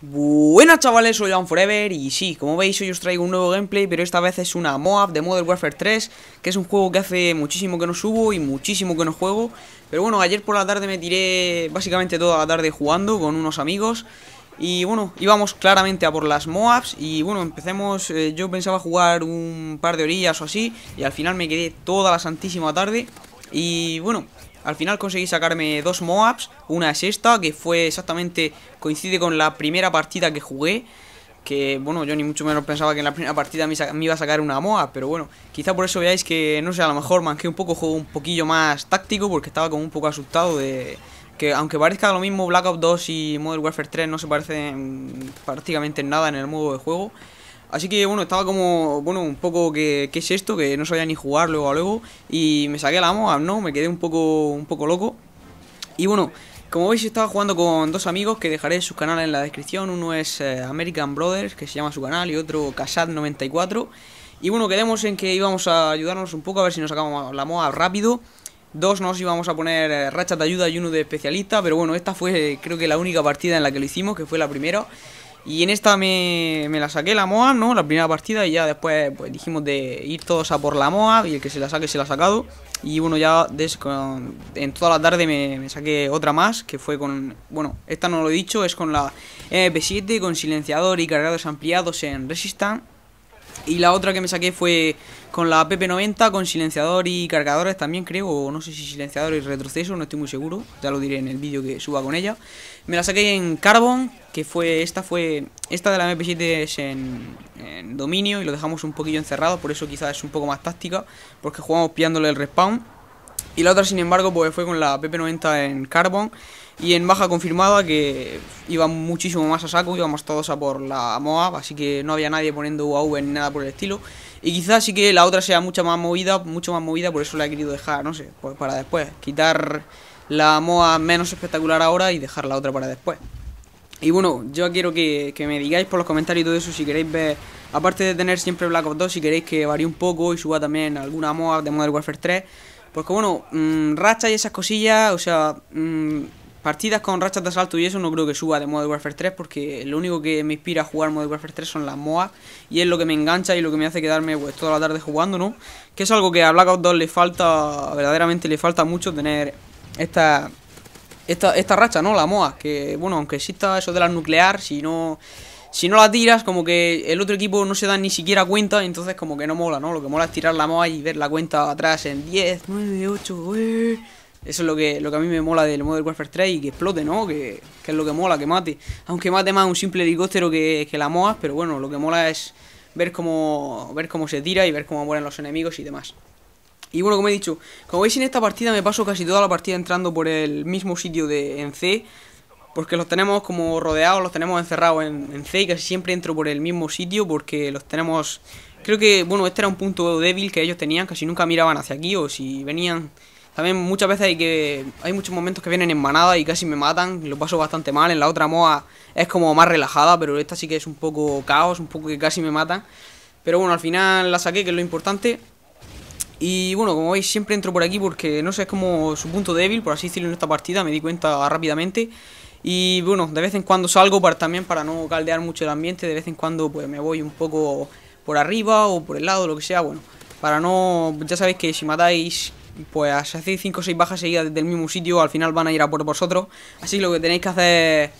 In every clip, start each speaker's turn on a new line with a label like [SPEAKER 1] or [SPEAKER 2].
[SPEAKER 1] Buenas chavales, soy Down Forever y sí, como veis hoy os traigo un nuevo gameplay pero esta vez es una MOAB de Modern Warfare 3 que es un juego que hace muchísimo que no subo y muchísimo que no juego pero bueno, ayer por la tarde me tiré básicamente toda la tarde jugando con unos amigos y bueno, íbamos claramente a por las MOABs y bueno, empecemos, eh, yo pensaba jugar un par de orillas o así y al final me quedé toda la santísima tarde y bueno, al final conseguí sacarme dos Moabs. Una es esta, que fue exactamente. coincide con la primera partida que jugué. Que bueno, yo ni mucho menos pensaba que en la primera partida me, iba a sacar una moa, pero bueno, quizá por eso veáis que, no sé, a lo mejor manqué un poco, juego un poquillo más táctico porque estaba como un poco asustado de, que aunque parezca lo mismo Black Ops 2 y Modern Warfare 3 no se parecen prácticamente nada en el modo de juego Así que bueno, estaba como, bueno, un poco que qué es esto, que no sabía ni jugar luego a luego y me saqué la MOAB, ¿no? Me quedé un poco un poco loco. Y bueno, como veis estaba jugando con dos amigos que dejaré sus canales en la descripción, uno es eh, American Brothers, que se llama su canal, y otro casad 94 Y bueno, quedemos en que íbamos a ayudarnos un poco a ver si nos sacamos la moa rápido. Dos nos íbamos a poner eh, rachas de ayuda y uno de especialista, pero bueno, esta fue creo que la única partida en la que lo hicimos, que fue la primera. Y en esta me, la saqué la moa ¿no? La primera partida y ya después pues, dijimos de ir todos a por la moa y el que se la saque se la ha sacado. Y bueno, ya en toda la tarde me, saqué otra más, que fue con... Bueno, esta no lo he dicho, es con la MP7, con silenciador y cargados ampliados en Resistance y la otra que me saqué fue con la PP90, con silenciador y cargadores también creo, o no sé si silenciador y retroceso, no estoy muy seguro, ya lo diré en el vídeo que suba con ella. Me la saqué en Carbon, que fue, esta fue, esta de la MP7 es en, dominio y lo dejamos un poquillo encerrado, por eso quizás es un poco más táctica, porque jugamos pillándole el respawn. Y la otra, sin embargo, pues fue con la PP90 en Carbon y en baja confirmada que iba muchísimo más a saco, íbamos todos a por la MOAB, así que no había nadie poniendo UAV ni nada por el estilo. Y quizás sí que la otra sea mucha más movida, mucho más movida, por eso la he querido dejar, no sé, pues, para después. Quitar la MOA menos espectacular ahora y dejar la otra para después. Y bueno, yo quiero que, me digáis por los comentarios y todo eso si queréis ver, aparte de tener siempre Black Ops 2, si queréis que varíe un poco y suba también alguna MOA de Modern Warfare 3, porque pues bueno, racha mm, rachas y esas cosillas, o sea, mm, partidas con rachas de asalto y eso no creo que suba de Modern Warfare 3 porque lo único que me inspira a jugar Modern Warfare 3 son las MOAs, y es lo que me engancha y lo que me hace quedarme pues toda la tarde jugando, ¿no? Que es algo que a Black Ops 2 le falta, verdaderamente le falta mucho tener esta, esta, esta racha, ¿no? La MOA, que bueno, aunque exista eso de las nuclear, si no si no la tiras, como que el otro equipo no se da ni siquiera cuenta, entonces como que no mola, ¿no? Lo que mola es tirar la MOA y ver la cuenta atrás en 10, 9, 8, Eso es lo que, lo que a mí me mola del Modern Warfare 3 y que explote, ¿no? Que, es lo que mola, que mate. Aunque mate más un simple helicóptero que, que la MOA, pero bueno, lo que mola es ver cómo, ver cómo se tira y ver cómo mueren los enemigos y demás. Y bueno, como he dicho, como veis en esta partida me paso casi toda la partida entrando por el mismo sitio de en C, porque los tenemos como rodeados, los tenemos encerrados en, C y casi siempre entro por el mismo sitio porque los tenemos... Creo que, bueno, este era un punto débil que ellos tenían, casi nunca miraban hacia aquí o si venían... También muchas veces hay que hay muchos momentos que vienen en manada y casi me matan, lo paso bastante mal. En la otra moa es como más relajada, pero esta sí que es un poco caos, un poco que casi me matan. Pero bueno, al final la saqué, que es lo importante. Y bueno, como veis siempre entro por aquí porque no sé, es como su punto débil, por así decirlo en esta partida, me di cuenta rápidamente. Y bueno, de vez en cuando salgo para, también para no caldear mucho el ambiente, de vez en cuando pues me voy un poco por arriba o por el lado, lo que sea, bueno, para no, ya sabéis que si matáis pues hacéis 5 o 6 bajas seguidas desde el mismo sitio, al final van a ir a por vosotros. Así que lo que tenéis que hacer es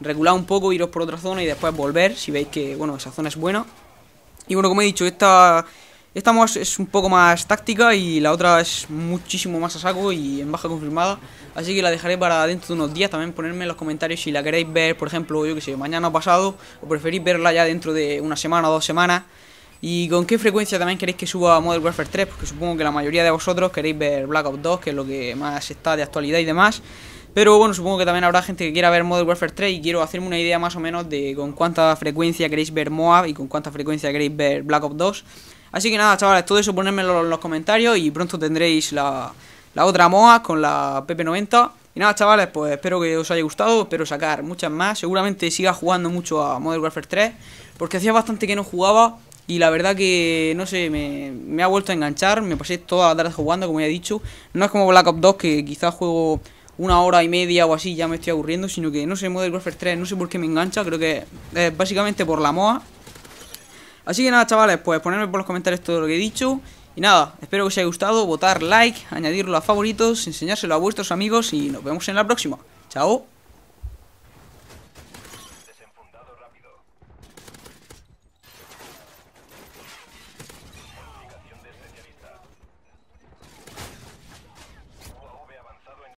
[SPEAKER 1] regular un poco, iros por otra zona y después volver, si veis que, bueno, esa zona es buena. Y bueno, como he dicho, esta, esta es un poco más táctica y la otra es muchísimo más a saco y en baja confirmada. Así que la dejaré para dentro de unos días. También ponerme en los comentarios si la queréis ver, por ejemplo, yo que sé, mañana o pasado. O preferís verla ya dentro de una semana o dos semanas. Y con qué frecuencia también queréis que suba Modern Warfare 3, porque supongo que la mayoría de vosotros queréis ver Black Ops 2, que es lo que más está de actualidad y demás. Pero bueno, supongo que también habrá gente que quiera ver Modern Warfare 3 y quiero hacerme una idea más o menos de con cuánta frecuencia queréis ver MOAB y con cuánta frecuencia queréis ver Black Ops 2. Así que nada, chavales, todo eso ponedmelo en los comentarios y pronto tendréis la, otra MOA con la PP90. Y nada, chavales, pues espero que os haya gustado, espero sacar muchas más. Seguramente siga jugando mucho a Modern Warfare 3, porque hacía bastante que no jugaba y la verdad que, no sé, me, ha vuelto a enganchar, me pasé todas la tarde jugando, como ya he dicho. No es como Black Ops 2, que quizás juego una hora y media o así, ya me estoy aburriendo, sino que, no sé, Modern Warfare 3, no sé por qué me engancha, creo que es básicamente por la MOA. Así que nada, chavales, pues ponerme por los comentarios todo lo que he dicho. Y nada, espero que os haya gustado, votar like, añadirlo a favoritos, enseñárselo a vuestros amigos y nos vemos en la próxima. Chao.